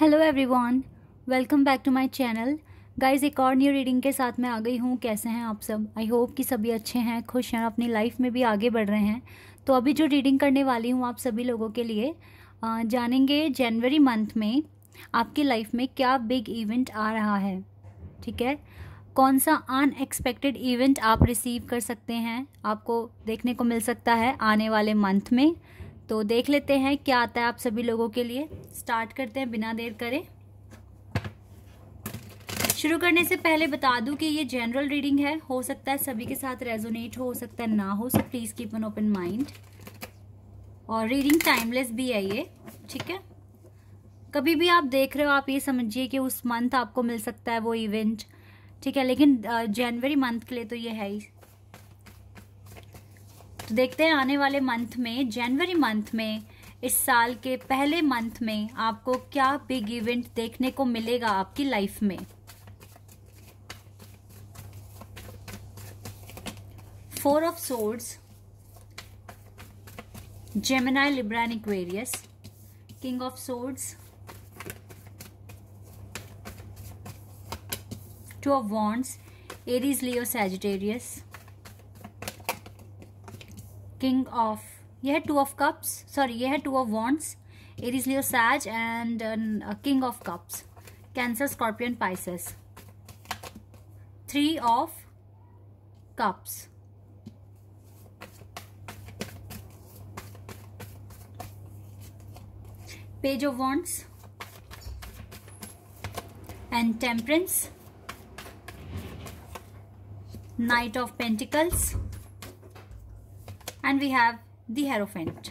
hello everyone welcome back to my channel guys एक और new reading के साथ मैं आ गई हूँ कैसे हैं आप सब आई होप कि सभी अच्छे हैं खुश हैं अपनी लाइफ में भी आगे बढ़ रहे हैं तो अभी जो रीडिंग करने वाली हूँ आप सभी लोगों के लिए जानेंगे जनवरी मंथ में आपकी लाइफ में क्या बिग इवेंट आ रहा है ठीक है कौन सा अनएक्सपेक्टेड इवेंट आप रिसीव कर सकते हैं आपको देखने को मिल सकता है आने वाले मंथ में तो देख लेते हैं क्या आता है आप सभी लोगों के लिए स्टार्ट करते हैं बिना देर करें शुरू करने से पहले बता दूं कि ये जनरल रीडिंग है हो सकता है सभी के साथ रेजोनेट हो सकता है ना हो so please keep an open mind और रीडिंग टाइमलेस भी है ये ठीक है कभी भी आप देख रहे हो आप ये समझिए कि उस मंथ आपको मिल सकता है वो इवेंट ठीक है लेकिन जनवरी मंथ के लिए तो ये है ही तो देखते हैं आने वाले मंथ में जनवरी मंथ में इस साल के पहले मंथ में आपको क्या बिग इवेंट देखने को मिलेगा आपकी लाइफ में four of swords Gemini Libran Aquarius king of swords two of wands Aries Leo Sagittarius king of yeah, two of cups sorry yeah, two of wands aries leo Sage and king of cups cancer scorpion pisces three of cups page of wands and temperance knight of pentacles and we have the hierophant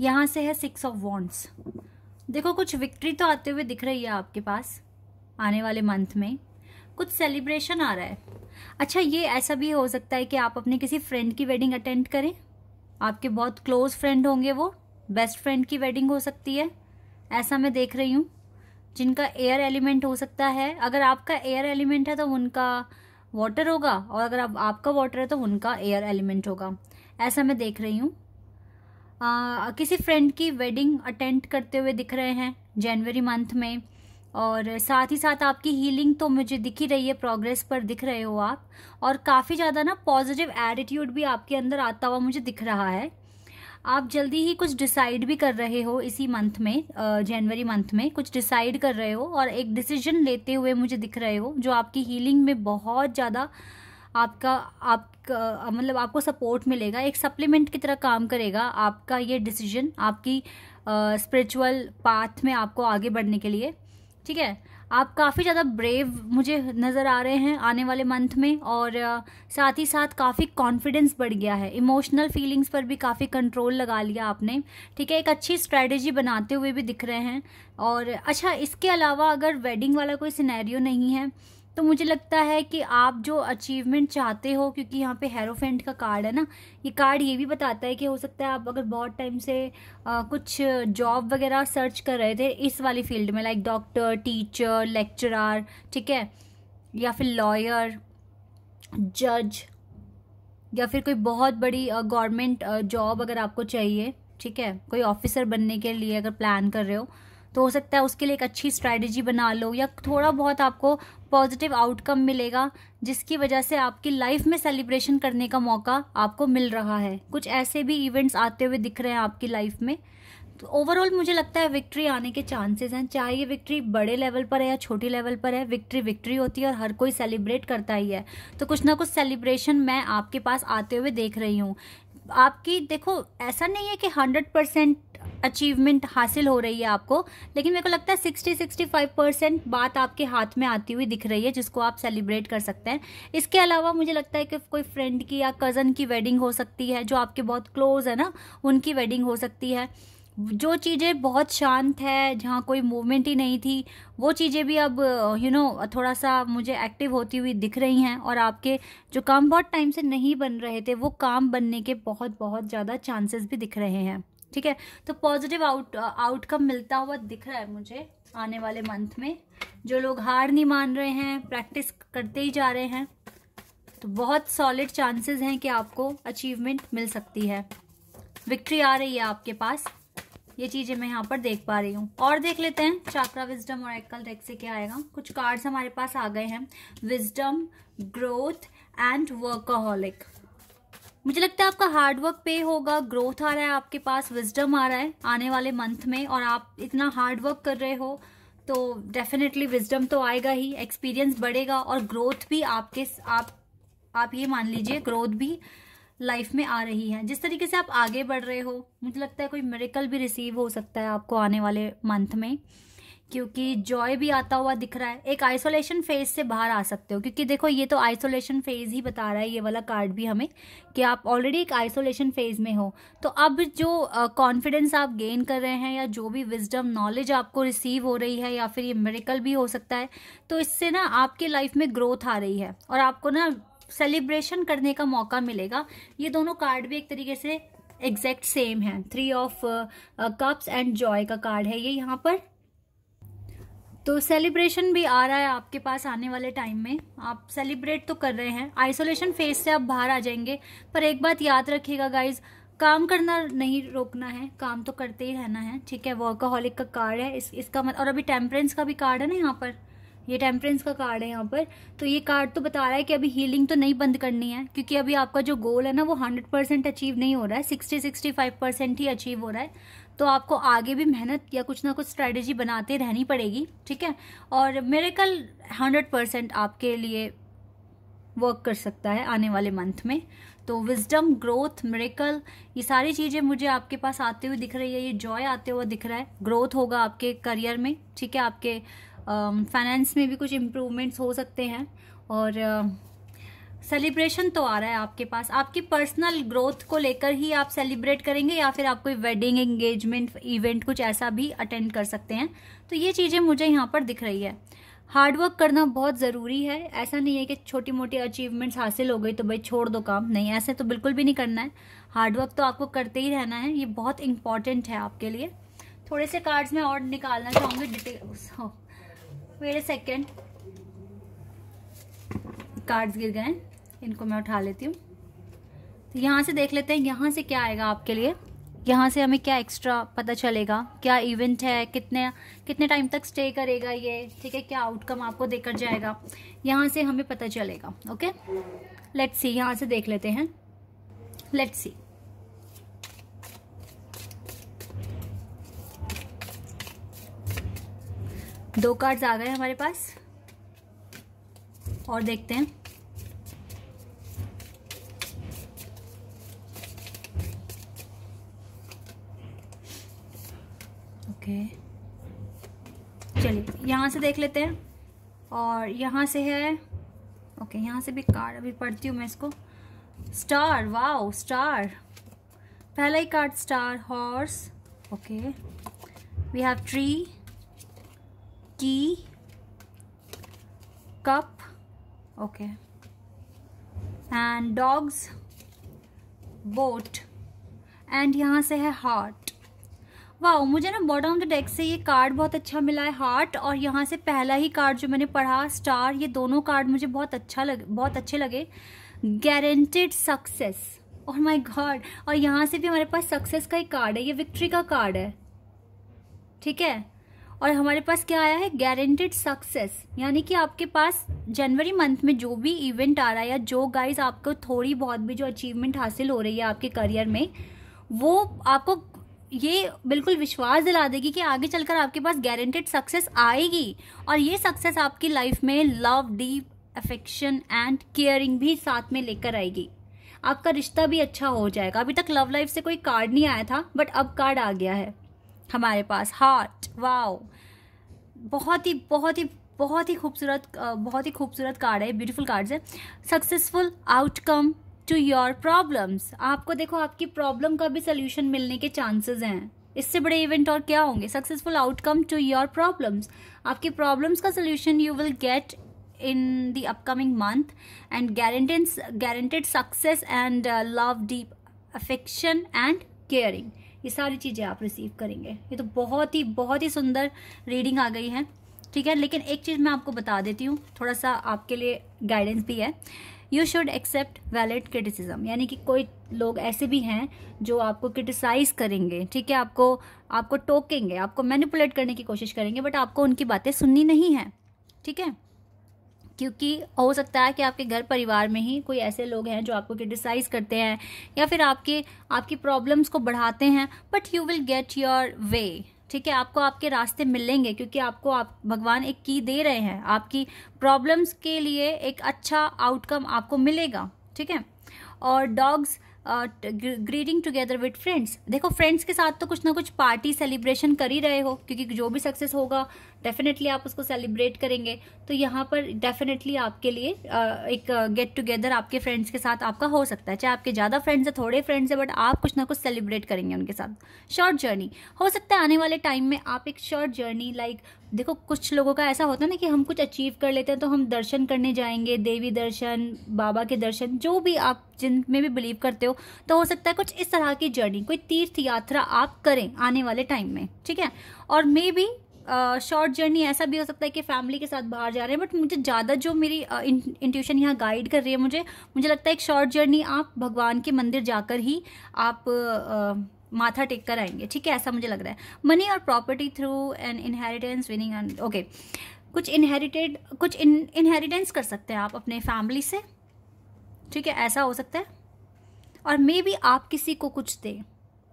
यहाँ से है six of wants देखो कुछ victory तो आते हुए दिख रही है आपके पास आने वाले मंथ में कुछ सेलिब्रेशन आ रहा है अच्छा ये ऐसा भी हो सकता है कि आप अपने किसी फ्रेंड की वेडिंग अटेंड करें आपके बहुत क्लोज फ्रेंड होंगे वो बेस्ट फ्रेंड की वेडिंग हो सकती है ऐसा मैं देख रही हूँ जिनका एयर एलिमेंट हो सकता है अगर आपका एयर एलिमेंट है तो उनका वाटर होगा और अगर आप, आपका वाटर है तो उनका एयर एलिमेंट होगा ऐसा मैं देख रही हूँ किसी फ्रेंड की वेडिंग अटेंड करते हुए दिख रहे हैं जनवरी मंथ में और साथ ही साथ आपकी हीलिंग तो मुझे दिख ही रही है प्रोग्रेस पर दिख रहे हो आप और काफ़ी ज़्यादा ना पॉजिटिव एटीट्यूड भी आपके अंदर आता हुआ मुझे दिख रहा है आप जल्दी ही कुछ डिसाइड भी कर रहे हो इसी मंथ में जनवरी मंथ में कुछ डिसाइड कर रहे हो और एक डिसीजन लेते हुए मुझे दिख रहे हो जो आपकी हीलिंग में बहुत ज़्यादा आपका आप मतलब आपको सपोर्ट मिलेगा एक सप्लीमेंट की तरह काम करेगा आपका ये डिसीजन आपकी स्पिरिचुअल पाथ में आपको आगे बढ़ने के लिए ठीक है आप काफ़ी ज़्यादा ब्रेव मुझे नज़र आ रहे हैं आने वाले मंथ में और साथ ही साथ काफ़ी कॉन्फिडेंस बढ़ गया है इमोशनल फीलिंग्स पर भी काफ़ी कंट्रोल लगा लिया आपने ठीक है एक अच्छी स्ट्रैटेजी बनाते हुए भी दिख रहे हैं और अच्छा इसके अलावा अगर वेडिंग वाला कोई सिनेरियो नहीं है तो मुझे लगता है कि आप जो अचीवमेंट चाहते हो क्योंकि यहाँ पे हेरोफेंट का कार्ड है ना ये कार्ड ये भी बताता है कि हो सकता है आप अगर बहुत टाइम से आ, कुछ जॉब वगैरह सर्च कर रहे थे इस वाली फील्ड में लाइक डॉक्टर टीचर लेक्चरर ठीक है या फिर लॉयर जज या फिर कोई बहुत बड़ी गवर्नमेंट जॉब अगर आपको चाहिए ठीक है कोई ऑफिसर बनने के लिए अगर प्लान कर रहे हो तो हो सकता है उसके लिए एक अच्छी स्ट्रैटेजी बना लो या थोड़ा बहुत आपको पॉजिटिव आउटकम मिलेगा जिसकी वजह से आपकी लाइफ में सेलिब्रेशन करने का मौका आपको मिल रहा है कुछ ऐसे भी इवेंट्स आते हुए दिख रहे हैं आपकी लाइफ में तो ओवरऑल मुझे लगता है विक्ट्री आने के चांसेस हैं चाहे ये विक्ट्री बड़े लेवल पर है या छोटे लेवल पर है विक्ट्री विक्ट्री होती है और हर कोई सेलिब्रेट करता ही है तो कुछ ना कुछ सेलिब्रेशन मैं आपके पास आते हुए देख रही हूँ आपकी देखो ऐसा नहीं है कि हंड्रेड परसेंट अचीवमेंट हासिल हो रही है आपको लेकिन मेरे को लगता है सिक्सटी सिक्सटी फाइव परसेंट बात आपके हाथ में आती हुई दिख रही है जिसको आप सेलिब्रेट कर सकते हैं इसके अलावा मुझे लगता है कि कोई फ्रेंड की या कज़न की वेडिंग हो सकती है जो आपके बहुत क्लोज है ना उनकी वेडिंग हो सकती है जो चीज़ें बहुत शांत है जहाँ कोई मूवमेंट ही नहीं थी वो चीज़ें भी अब यू नो थोड़ा सा मुझे एक्टिव होती हुई दिख रही हैं और आपके जो काम बहुत टाइम से नहीं बन रहे थे वो काम बनने के बहुत बहुत ज़्यादा चांसेस भी दिख रहे हैं ठीक है तो पॉजिटिव आउट आउटकम मिलता हुआ दिख रहा है मुझे आने वाले मंथ में जो लोग हार नहीं मान रहे हैं प्रैक्टिस करते ही जा रहे हैं तो बहुत सॉलिड चांसेस हैं कि आपको अचीवमेंट मिल सकती है विक्ट्री आ रही है आपके पास ये चीजें मैं यहाँ पर देख पा रही हूँ और देख लेते हैं चाक्रा विजडम और एकल डेक से क्या आएगा कुछ कार्ड्स हमारे पास आ गए हैं विजडम ग्रोथ एंड वर्कहोलिक मुझे लगता है आपका हार्डवर्क पे होगा ग्रोथ आ रहा है आपके पास विजडम आ रहा है आने वाले मंथ में और आप इतना हार्डवर्क कर रहे हो तो डेफिनेटली विजडम तो आएगा ही एक्सपीरियंस बढ़ेगा और ग्रोथ भी आपके आप आप ये मान लीजिए ग्रोथ भी लाइफ में आ रही है जिस तरीके से आप आगे बढ़ रहे हो मुझे लगता है कोई मेरिकल भी रिसीव हो सकता है आपको आने वाले मंथ में क्योंकि जॉय भी आता हुआ दिख रहा है एक आइसोलेशन फेज से बाहर आ सकते हो क्योंकि देखो ये तो आइसोलेशन फेज ही बता रहा है ये वाला कार्ड भी हमें कि आप ऑलरेडी एक आइसोलेशन फेज में हो तो अब जो कॉन्फिडेंस uh, आप गेन कर रहे हैं या जो भी विजडम नॉलेज आपको रिसीव हो रही है या फिर ये मेरिकल भी हो सकता है तो इससे ना आपके लाइफ में ग्रोथ आ रही है और आपको ना सेलिब्रेशन करने का मौका मिलेगा ये दोनों कार्ड भी एक तरीके से एग्जैक्ट सेम है three of cups and joy का कार्ड है ये यहाँ पर तो सेलिब्रेशन भी आ रहा है आपके पास आने वाले टाइम में आप सेलिब्रेट तो कर रहे हैं आइसोलेशन फेज से आप बाहर आ जाएंगे पर एक बात याद रखिएगा गाइज काम करना नहीं रोकना है काम तो करते ही रहना है ठीक है वर्कaholic का कार्ड है इस इसका मत और अभी टेम्परेंस का भी कार्ड है ना यहाँ पर ये टेम्परेंस का कार्ड है यहाँ पर तो ये कार्ड तो बता रहा है कि अभी हीलिंग तो नहीं बंद करनी है क्योंकि अभी आपका जो गोल है ना वो हंड्रेड परसेंट अचीव नहीं हो रहा है सिक्सटी सिक्सटी फाइव परसेंट ही अचीव हो रहा है तो आपको आगे भी मेहनत या कुछ ना कुछ स्ट्रैटेजी बनाते रहनी पड़ेगी ठीक है और मेरे कल हंड्रेड परसेंट आपके लिए वर्क कर सकता है आने वाले मंथ में तो विजडम ग्रोथ मेरेकल ये सारी चीज़ें मुझे आपके पास आते हुए दिख रही है ये जॉय आते हुआ दिख रहा है ग्रोथ होगा आपके करियर में ठीक है आपके फाइनेंस um, में भी कुछ इम्प्रूवमेंट्स हो सकते हैं और सेलिब्रेशन uh, तो आ रहा है आपके पास आपकी पर्सनल ग्रोथ को लेकर ही आप सेलिब्रेट करेंगे या फिर आप कोई वेडिंग एंगेजमेंट इवेंट कुछ ऐसा भी अटेंड कर सकते हैं तो ये चीज़ें मुझे यहाँ पर दिख रही है हार्डवर्क करना बहुत ज़रूरी है ऐसा नहीं है कि छोटी मोटी अचीवमेंट्स हासिल हो गई तो भाई छोड़ दो काम नहीं ऐसे तो बिल्कुल भी नहीं करना है हार्डवर्क तो आपको करते ही रहना है ये बहुत इंपॉर्टेंट है आपके लिए थोड़े से कार्ड्स में और निकालना चाहूँगी details wait a second cards गिर गए इनको मैं उठा लेती हूँ तो यहाँ से देख लेते हैं यहाँ से क्या आएगा आपके लिए यहाँ से हमें क्या एक्स्ट्रा पता चलेगा क्या इवेंट है कितने कितने टाइम तक स्टे करेगा ये ठीक है क्या आउटकम आपको देकर जाएगा यहाँ से हमें पता चलेगा ओके लेट्स सी यहाँ से देख लेते हैं लेट्स सी दो कार्ड्स आ गए हमारे पास और देखते हैं ओके चलिए यहाँ से देख लेते हैं और यहाँ से है ओके यहाँ से भी कार्ड अभी पढ़ती हूँ मैं इसको स्टार वाओ स्टार पहला ही card star horse okay we have tree की cup okay and dogs boat and यहाँ से है हार्ट वाह मुझे ना बॉटम ऑफ द डेक से ये कार्ड बहुत अच्छा मिला है हार्ट और यहाँ से पहला ही कार्ड जो मैंने पढ़ा स्टार ये दोनों कार्ड मुझे बहुत अच्छा लग बहुत अच्छे लगे गारंटेड सक्सेस और माय गॉड और यहाँ से भी हमारे पास सक्सेस का ही कार्ड है ये विक्ट्री का कार्ड है ठीक है और हमारे पास क्या आया है गारंटेड सक्सेस यानी कि आपके पास जनवरी मंथ में जो भी इवेंट आ रहा है या जो गाइज आपको थोड़ी बहुत भी जो अचीवमेंट हासिल हो रही है आपके करियर में वो आपको ये बिल्कुल विश्वास दिला देगी कि आगे चलकर आपके पास गारंटेड सक्सेस आएगी और ये सक्सेस आपकी लाइफ में love deep affection and caring भी साथ में लेकर आएगी आपका रिश्ता भी अच्छा हो जाएगा अभी तक लव लाइफ से कोई कार्ड नहीं आया था बट अब कार्ड आ गया है हमारे पास हार्ट वाओ बहुत ही बहुत ही बहुत ही खूबसूरत बहुत ही खूबसूरत कार्ड है ब्यूटीफुल कार्ड्स है successful outcome to your problems आपको देखो आपकी प्रॉब्लम का भी सोल्यूशन मिलने के चांसेस हैं इससे बड़े इवेंट और क्या होंगे successful outcome to your problems आपकी प्रॉब्लम्स का solution you will get in the upcoming month and guaranteed guaranteed success and love love affection and caring ये सारी चीज़ें आप रिसीव करेंगे ये तो बहुत ही बहुत ही सुंदर रीडिंग आ गई है ठीक है लेकिन एक चीज़ मैं आपको बता देती हूँ थोड़ा सा आपके लिए गाइडेंस भी है you should accept valid criticism यानी कि कोई लोग ऐसे भी हैं जो आपको क्रिटिसाइज़ करेंगे ठीक है आपको आपको टोकेंगे आपको मैनिपुलेट करने की कोशिश करेंगे बट आपको उनकी बातें सुननी नहीं है ठीक है क्योंकि हो सकता है कि आपके घर परिवार में ही कोई ऐसे लोग हैं जो आपको क्रिटिसाइज करते हैं या फिर आपके आपकी प्रॉब्लम्स को बढ़ाते हैं but you will get your way ठीक है आपको आपके रास्ते मिलेंगे क्योंकि आपको आप भगवान एक की दे रहे हैं आपकी प्रॉब्लम्स के लिए एक अच्छा आउटकम आपको मिलेगा ठीक है और dogs greeting together with friends देखो फ्रेंड्स के साथ तो कुछ ना कुछ पार्टी सेलिब्रेशन कर ही रहे हो क्योंकि जो भी सक्सेस होगा डेफिनेटली आप उसको सेलिब्रेट करेंगे तो यहाँ पर डेफिनेटली आपके लिए uh, एक गेट uh, टुगेदर आपके फ्रेंड्स के साथ आपका हो सकता है चाहे आपके ज़्यादा फ्रेंड्स है थोड़े फ्रेंड्स है बट आप कुछ ना कुछ सेलिब्रेट करेंगे उनके साथ शॉर्ट जर्नी हो सकता है आने वाले टाइम में आप एक शॉर्ट जर्नी लाइक देखो कुछ लोगों का ऐसा होता है ना कि हम कुछ अचीव कर लेते हैं तो हम दर्शन करने जाएंगे देवी दर्शन बाबा के दर्शन जो भी आप जिन में भी बिलीव करते हो तो हो सकता है कुछ इस तरह की जर्नी कोई तीर्थ यात्रा आप करें आने वाले टाइम में ठीक है और मे भी शॉर्ट जर्नी ऐसा भी हो सकता है कि फैमिली के साथ बाहर जा रहे हैं बट मुझे ज़्यादा जो मेरी इंट्यूशन यहाँ गाइड कर रही है मुझे मुझे लगता है एक शॉर्ट जर्नी आप भगवान के मंदिर जाकर ही आप uh, माथा टेक कर आएंगे ठीक है ऐसा मुझे लग रहा है मनी और property through an inheritance winning an okay कुछ इनहेरिटेड कुछ इन इनहेरिटेंस कर सकते हैं आप अपने फैमिली से ठीक है ऐसा हो सकता है और मे भी आप किसी को कुछ दें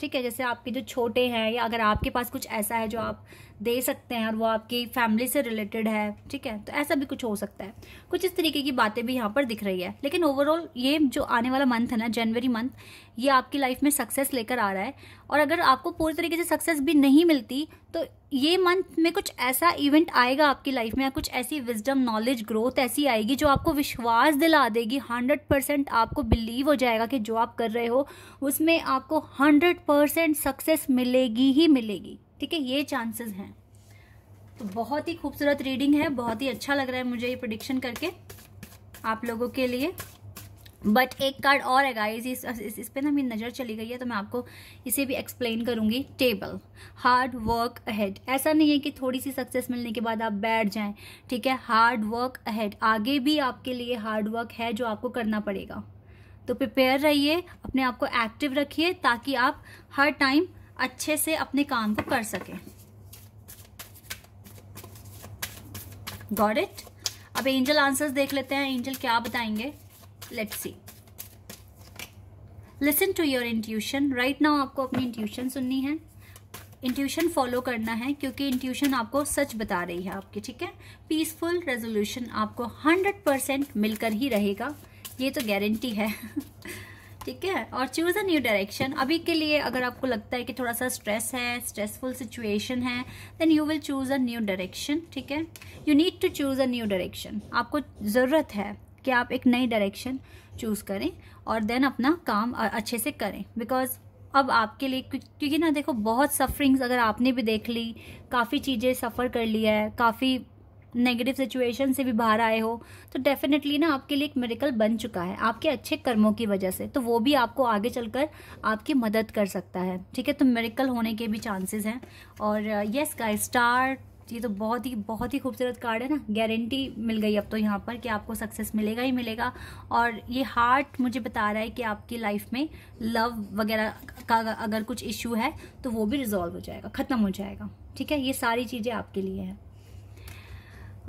ठीक है जैसे आपके जो छोटे हैं या अगर आपके पास कुछ ऐसा है जो आप दे सकते हैं और वो आपकी फैमिली से रिलेटेड है ठीक है तो ऐसा भी कुछ हो सकता है कुछ इस तरीके की बातें भी यहाँ पर दिख रही है लेकिन ओवरऑल ये जो आने वाला मंथ है ना जनवरी मंथ ये आपकी लाइफ में सक्सेस लेकर आ रहा है और अगर आपको पूरी तरीके से सक्सेस भी नहीं मिलती तो ये मंथ में कुछ ऐसा इवेंट आएगा आपकी लाइफ में या कुछ ऐसी विजडम नॉलेज ग्रोथ ऐसी आएगी जो आपको विश्वास दिला देगी हंड्रेड परसेंट आपको बिलीव हो जाएगा कि जो आप कर रहे हो उसमें आपको हंड्रेड परसेंट सक्सेस मिलेगी ही मिलेगी ठीक है ये चांसेस हैं तो बहुत ही खूबसूरत रीडिंग है बहुत ही अच्छा लग रहा है मुझे ये प्रडिक्शन करके आप लोगों के लिए बट एक कार्ड और है गाइस इस, इस इस पे ना मेरी नज़र चली गई है तो मैं आपको इसे भी एक्सप्लेन करूँगी टेबल हार्ड वर्क अहेड ऐसा नहीं है कि थोड़ी सी सक्सेस मिलने के बाद आप बैठ जाएं ठीक है हार्ड वर्क अहेड आगे भी आपके लिए हार्ड वर्क है जो आपको करना पड़ेगा तो प्रिपेयर रहिए अपने आप को एक्टिव रखिए ताकि आप हर टाइम अच्छे से अपने काम को कर सकें गॉड इट अब एंजल आंसर्स देख लेते हैं एंजल क्या बताएंगे let see listen to your intuition right now आपको अपनी इंट्यूशन सुननी है इंट्यूशन फॉलो करना है क्योंकि इंट्यूशन आपको सच बता रही है आपकी ठीक है पीसफुल रेजोल्यूशन आपको हंड्रेड परसेंट मिलकर ही रहेगा ये तो गारंटी है ठीक है और चूज अ न्यू डायरेक्शन अभी के लिए अगर आपको लगता है कि थोड़ा सा स्ट्रेस है स्ट्रेसफुल सिचुएशन है then you will choose a new direction ठीक है you need to choose a new direction आपको ज़रूरत है कि आप एक नई डायरेक्शन चूज़ करें और देन अपना काम अच्छे से करें बिकॉज अब आपके लिए क्योंकि ना देखो बहुत सफरिंग्स अगर आपने भी देख ली काफ़ी चीज़ें सफ़र कर लिया है काफ़ी नेगेटिव सिचुएशन से भी बाहर आए हो तो डेफिनेटली ना आपके लिए एक मेडिकल बन चुका है आपके अच्छे कर्मों की वजह से तो वो भी आपको आगे चलकर आपकी मदद कर सकता है ठीक है तो मेडिकल होने के भी चांसेस हैं और यस का स्टार ये तो बहुत ही बहुत ही खूबसूरत कार्ड है ना गारंटी मिल गई अब तो यहाँ पर कि आपको सक्सेस मिलेगा ही मिलेगा और ये हार्ट मुझे बता रहा है कि आपकी लाइफ में लव वगैरह का अगर कुछ इश्यू है तो वो भी रिजॉल्व हो जाएगा ख़त्म हो जाएगा ठीक है ये सारी चीज़ें आपके लिए हैं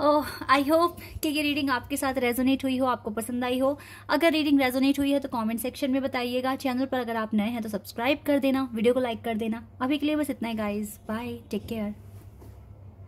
ओह आई होप कि ये रीडिंग आपके साथ रेजोनेट हुई हो आपको पसंद आई हो अगर रीडिंग रेजोनेट हुई है तो कमेंट सेक्शन में बताइएगा चैनल पर अगर आप नए हैं तो सब्सक्राइब कर देना वीडियो को लाइक कर देना अभी के लिए बस इतना ही गाइज बाय टेक केयर